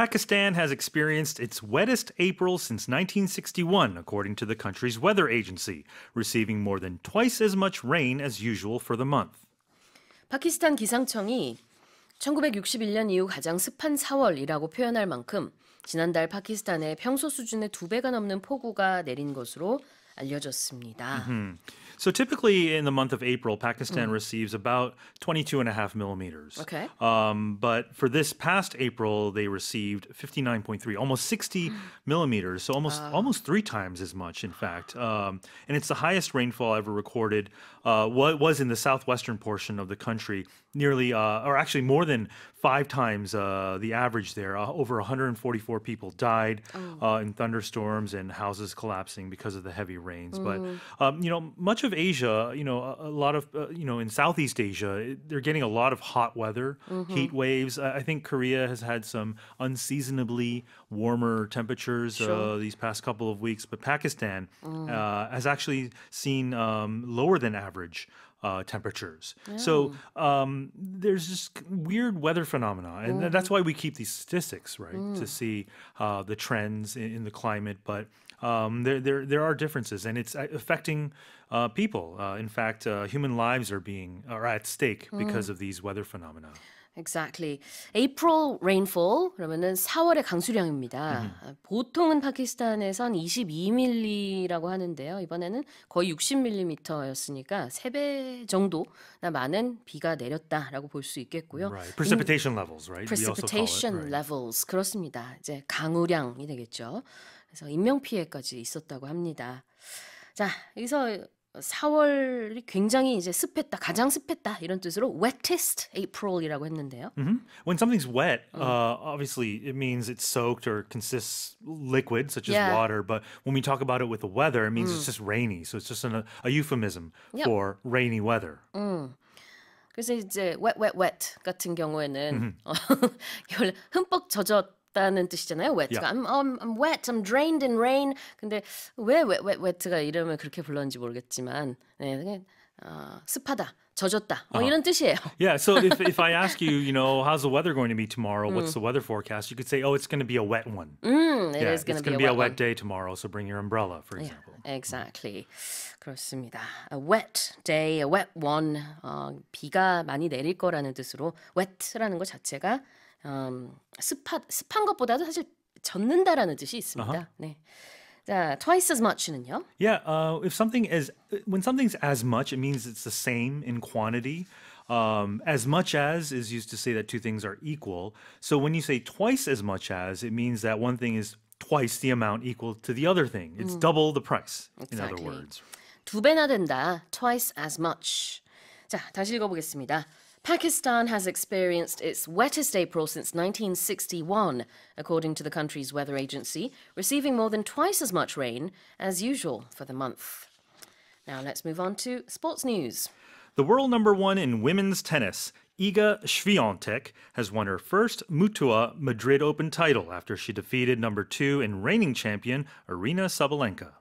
Pakistan has experienced its wettest April since 1961, according to the country's weather agency, receiving more than twice as much rain as usual for the month. 파키스탄 기상청이 1961년 이후 가장 습한 4월이라고 표현할 만큼 지난달 파키스탄에 평소 수준의 두 배가 넘는 폭우가 내린 것으로 알려졌습니다. Mm -hmm. So typically in the month of April, Pakistan mm. receives about 22 and a half millimeters. Okay. Um, but for this past April, they received 59.3, almost 60 millimeters. So almost uh. almost three times as much, in fact. Um, and it's the highest rainfall ever recorded. Uh, what was in the southwestern portion of the country, nearly, uh, or actually more than five times uh, the average there. Uh, over 144 people died oh. uh, in thunderstorms and houses collapsing because of the heavy rains. Mm. But mm-hmm. um, you know, much of Asia, you know, a, a lot of uh, you know, in Southeast Asia, they're getting a lot of hot weather, mm-hmm. heat waves. I think Korea has had some unseasonably warmer temperatures uh, sure. these past couple of weeks, but Pakistan mm. Uh, has actually seen um, lower than average uh, temperatures. Oh. So um, there's just weird weather phenomena, and mm. that's why we keep these statistics, right, mm. to see uh, the trends in, in, the climate. But um, there, there, there are differences, and it's uh, affecting uh, people. Uh, in fact, uh, human lives are being are at stake because of these weather phenomena. Exactly. April rainfall 그러면은 4월의 강수량입니다. Mm. 보통은 파키스탄에선 22mm라고 하는데요. 이번에는 거의 60mm였으니까 3배 정도나 많은 비가 내렸다라고 볼 수 있겠고요. Right. Precipitation levels, right? Precipitation it, right. levels 그렇습니다. 이제 강우량이 되겠죠. 그래서 인명 피해까지 있었다고 합니다. 자, 여기서 4월이 굉장히 이제 습했다, 가장 습했다 이런 뜻으로 wettest April이라고 했는데요. Mm-hmm. When something's wet, uh, obviously it means it's soaked or consists liquid such as Yeah. water. But when we talk about it with the weather, it means it's just rainy. So it's just an, a euphemism Yep. for rainy weather. 그래서 이제 wet, wet, wet 같은 경우에는 어, 이걸 흠뻑 젖었 덥다는 뜻이잖아요. wet가 yeah. I'm, I'm, I'm wet, I'm drained in rain. 근데 왜 wet, wet, wet가 이름을 그렇게 불렀는지 모르겠지만 네, 그게 어, 습하다. 젖었다. 뭐 uh-huh. 이런 뜻이에요. Yeah, so if, if I ask you, you know, how's the weather going to be tomorrow? What's the weather forecast? You could say, oh, it's going to be a wet one. 음, it yeah, is going to be, be a wet, wet day tomorrow, so bring your umbrella, for example. Yeah, exactly. 그렇습니다. A wet day, a wet one. 어, 비가 많이 내릴 거라는 뜻으로 wet라는 것 자체가 음, 습하, 습한 것보다도 사실 젖는다라는 뜻이 있습니다. Uh-huh. 네. 자, twice as much는요? Yeah, uh, if something is when something's as much, it means it's the same in quantity. Um, as much as is used to say that two things are equal. So when you say twice as much as, it means that one thing is twice the amount equal to the other thing. It's 음. double the price. Exactly. In other words, 두 배나 된다. Twice as much. 자, 다시 읽어보겠습니다. Pakistan has experienced its wettest April since 1961, according to the country's weather agency, receiving more than twice as much rain as usual for the month. Now let's move on to sports news. The world number one in women's tennis, Iga Swiatek, has won her first Mutua Madrid Open title after she defeated number two and reigning champion Arena Sabalenka.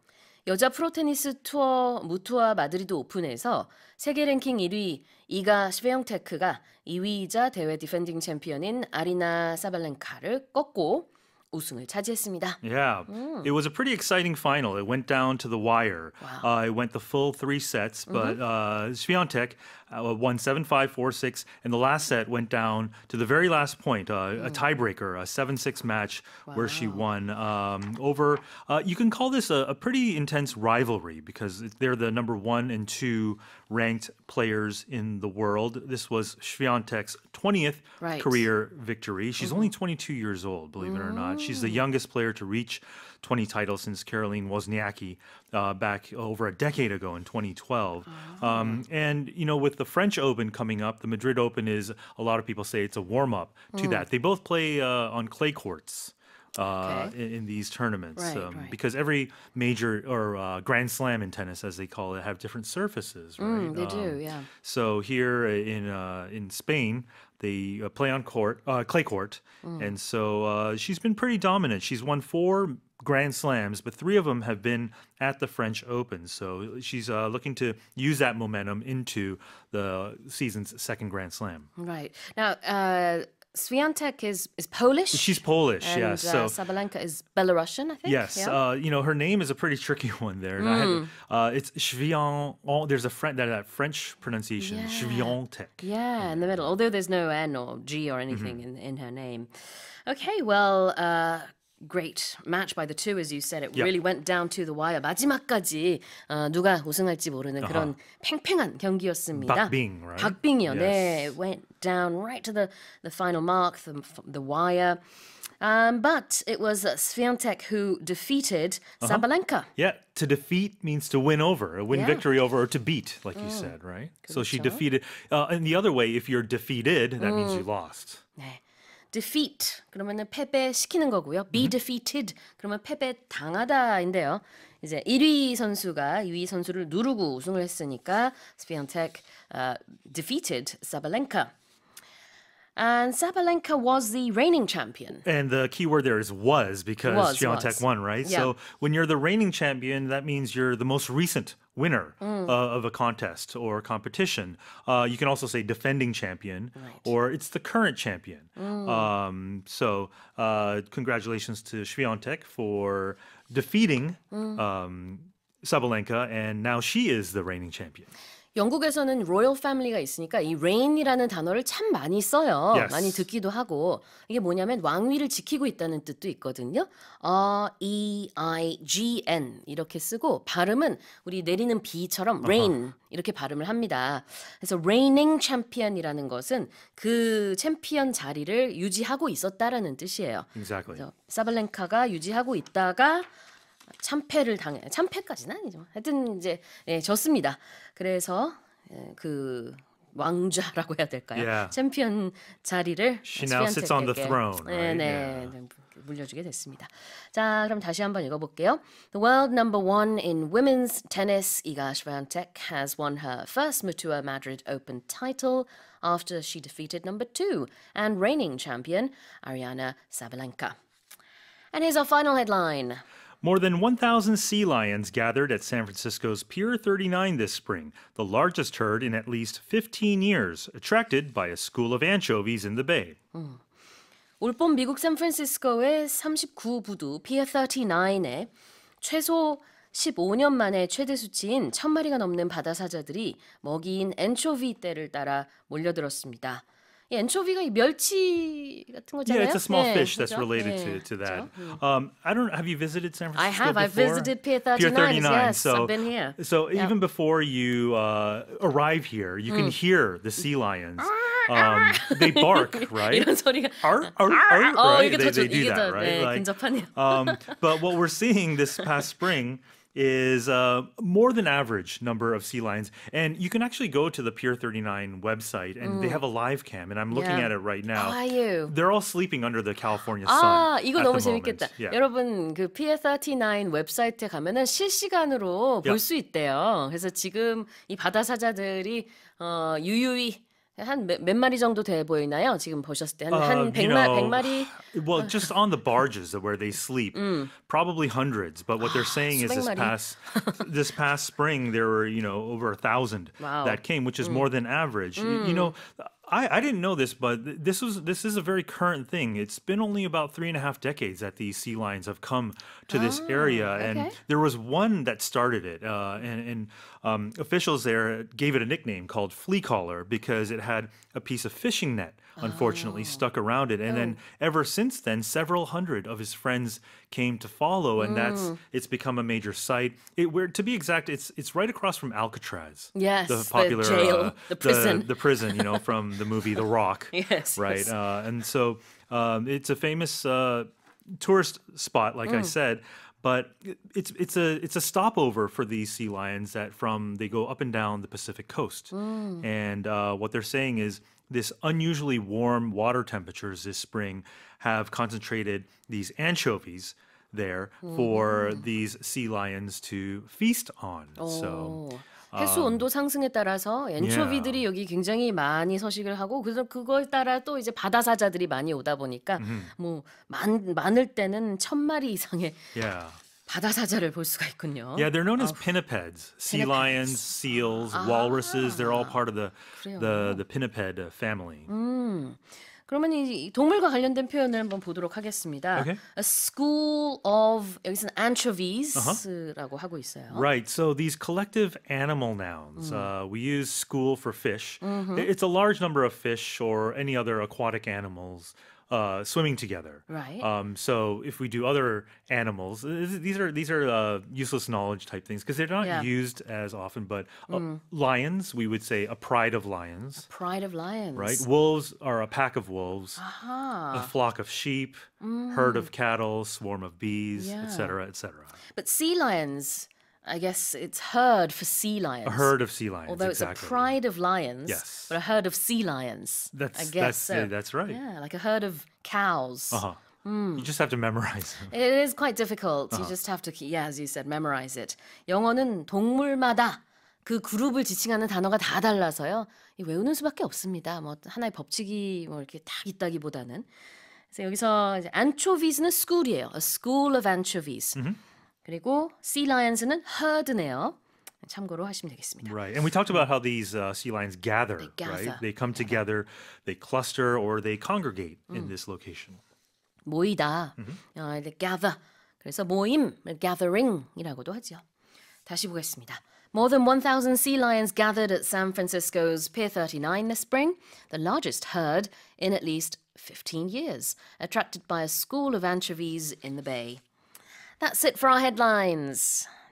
여자 프로테니스 투어 무투아 마드리드 오픈에서 세계 랭킹 1위 이가 스베용테크가 2위이자 대회 디펜딩 챔피언인 아리나 사발렌카를 꺾고 우승을 차지했습니다. Yeah, mm. it was a pretty exciting final. It went down to the wire. Wow. Uh, it went the full three sets, but mm-hmm. uh, Sviontek uh, 4 6, and the last set went down to the very last point, uh, mm. a hmm. tiebreaker, a seven six match wow. where she won um, over. Uh, you can call this a, a, pretty intense rivalry because they're the number one and two ranked players in the world. This was Sviantek's twentieth right. career victory. She's mm. only twenty two years old, believe mm. it or not. She's the mm. youngest player to reach twenty titles since Caroline Wozniacki uh, back over a decade ago in 2012. Oh. Um, and, you know, with the French Open coming up, the Madrid Open is, a lot of people say it's a warm up to mm. that. They both play uh, on clay courts. Uh, okay. in, in, these tournaments right, um, right. because every major or uh, grand slam in tennis as they call it have different surfaces mm, right mm, they um, do yeah so here uh, in uh, in spain they uh, play on court uh, clay court mm. and so she's been pretty dominant she's won four Grand Slams, but three of them have been at the French Open. So she's uh, looking to use that momentum into the season's second Grand Slam. Right. Now, uh, Swiatek is, is Polish. She's Polish, and, yes. Uh, so Sabalenka is Belarusian, I think. Yes, yeah. uh, you know her name is a pretty tricky one there. Mm. Had, uh, it's Svian. Oh, there's a French that, that French pronunciation, yeah. Sviantek. Yeah, mm. in the middle. Although there's no N or G or mm-hmm. anything mm-hmm. in, in her name. Okay, well, uh, great match by the two, as you said. It yep. really went down to the wire. 마지막까지 어, 누가 우승할지 모르는 uh-huh. 그런 팽팽한 경기였습니다. 박빙, right? 박빙이요. Yes. 네, it went down right to the, the final mark, the, the wire. Um, but it was Sviantek who defeated uh-huh. Sabalenka. Yeah, to defeat means to win over, a win yeah. victory over, or to beat, like mm. you said, right? Good so she defeated. Uh, and the other way, if you're defeated, that mm. means you mm. lost. 네. defeat 그러면은 패배시키는 거고요. be 음. defeated 그러면 패배 당하다인데요. 이제 1위 선수가 2위 선수를 누르고 우승을 했으니까 스피언텍 uh, defeated 사발렌카 And Sabalenka was the reigning champion. And the key word there is was because was, won, right? Yeah. So when you're the reigning champion, that means you're the most recent winner mm. uh, of a contest or competition. Uh, you can also say defending champion right. or it's the current champion. Mm. Um, so uh, congratulations to Swiatek for defeating mm. um, Sabalenka, and now she is the reigning champion. 영국에서는 로열 패밀리가 있으니까 이레인이라는 단어를 참 많이 써요. Yes. 많이 듣기도 하고 이게 뭐냐면 왕위를 지키고 있다는 뜻도 있거든요. R 어, E I G N 이렇게 쓰고 발음은 우리 내리는 비처럼 rain uh-huh. 이렇게 발음을 합니다. 그래서 reigning champion이라는 것은 그 챔피언 자리를 유지하고 있었다라는 뜻이에요. Exactly. 사발렌카가 유지하고 있다가 참패를 당해 참패까지는 아니죠. 하여튼 이제 예, 졌습니다. 그래서 예, 그 왕좌라고 해야 될까요? Yeah. 챔피언 자리를 She now sits on the throne. Right? 네, yeah. 물려주게 됐습니다. 자, 그럼 다시 한번 읽어볼게요. The world number one in women's tennis, Iga Swiatek has won her first Mutua Madrid Open title after she defeated number two and reigning champion Ariana Sabalenka. And here's our final headline. More than 1,000 sea lions gathered at San Francisco's Pier 39 this spring, the largest herd in at least 15 years, attracted by a school of anchovies in the bay. 음. 올봄 미국 샌프란시스코의 Pier 39에 최소 15년 만에 최대 수치인 1000마리가 넘는 먹이인 엔초비 떼를 따라 몰려들었습니다. Yeah, anchov이가 멸치 같은 거잖아요. Yeah, it's a small 네, fish that's related 네, to, to that. Um, I don't. Have you visited San Francisco? I have. Before? I visited Pier 39. Pier 39. Yes, so, I've been here. So yeah. even before you uh, arrive here, you mm. can hear the sea lions. um, they bark, right? 이런 소리가 ar, ar, ar, right? Oh, they, 더, they do that, right? 네, like, um, but what we're seeing this past spring is uh, more than average number of sea lions. And you can actually go to the Pier 39 website and mm. they have a live cam. And I'm looking yeah. at it right now. How are you? They're all sleeping under the California ah, sun. 아, 이거 너무 재밌겠다. Yeah. 여러분, 그 Pier 39 웹사이트에 가면은 실시간으로 yeah. 볼수 있대요. 그래서 지금 이 바다 사자들이 어, 유유히 마리 정도 돼 보이나요? 지금 보셨을 100마, uh, 100마리 Well, just on the barges where they sleep, probably hundreds. But what they're saying is this past this past spring there were you know over a thousand Wow. that came, which is mm. more than average. You, you mm. know, I, I didn't know this, but this was this is a very current thing. It's been only about three and a half decades that these sea lions have come to oh, this area, ah, and okay. there was one that started it, uh, and, and um, officials there gave it a nickname called flea collar because it had a piece of fishing net, unfortunately, oh. stuck around it, and oh. then ever since then, several hundred of his friends came to follow, and mm. that's it's become a major site. It, where to be exact, it's it's right across from Alcatraz. Yes, the popular the jail, uh, the prison, the, the, prison. You know, from the movie The Rock. yes, right. Yes. Uh, and so um, it's a famous uh, tourist spot, like mm. I said but it's it's a it's a stopover for these sea lions that from they go up and down the Pacific coast, mm. and uh, what they're saying is this unusually warm water temperatures this spring have concentrated these anchovies there 음. for these sea lions to feast on. 오. So 해수 온도 상승에 따라서 엔초비들이 여기 굉장히 많이 서식을 하고 그래서 그걸 따라 또 이제 바다 사자들이 많이 오다 보니까 뭐 많, 많을 때는 천 마리 이상의 yeah. 바다사자를 볼 수가 있군요. Yeah, they're known as pinnipeds. Sea lions, seals, walruses, they're all part of the the the pinniped uh, family. 음. 그러면 이 동물과 관련된 표현을 한번 보도록 하겠습니다. Okay. A school of 여기서는 anchovies라고 uh-huh. 하고 있어요. Right. So these collective animal nouns. Mm. Uh, we use school for fish. Mm-hmm. It's a large number of fish or any other aquatic animals uh, swimming together. Right. Um, so if we do other animals, these are these are uh, useless knowledge type things because they're not yeah. used as often. But uh, mm. lions, we would say a pride of lions. A pride of lions. Right. Wolves are a pack of wolves. Uh-huh. A flock of sheep, mm. herd of mm. cattle, swarm of bees, etc., yeah. etc. Et but sea lions I guess it's herd for sea lions. A herd of sea lions. Although exactly. it's a pride of lions, yes. but a herd of sea lions. That's I guess that's, so. yeah, that's right. Yeah, like a herd of cows. Uh huh. Mm. You just have to memorize. It is quite difficult. Uh-huh. You just have to, yeah, as you said, memorize it. 영어는 동물마다 그 그룹을 지칭하는 단어가 다 달라서요. 외우는 수밖에 없습니다. 뭐 하나의 법칙이 뭐 이렇게 딱 있다기보다는. 그래서 여기서 anchovies는 school이에요. A school of anchovies. Mm-hmm. 그리고 sea lions는 herds네요. 참고로 하시면 되겠습니다. Right. And we talked about how these uh, sea lions gather, they gather. right? They come together, they cluster or they congregate 음. in mm. this location. 모이다. Mm-hmm. Uh, they gather. 그래서 모임, gathering이라고도 하죠. 다시 보겠습니다. More than 1,000 sea lions gathered at San Francisco's Pier 39 this spring, the largest herd in at least 15 years, attracted by a school of anchovies in the bay. That's it for our headlines.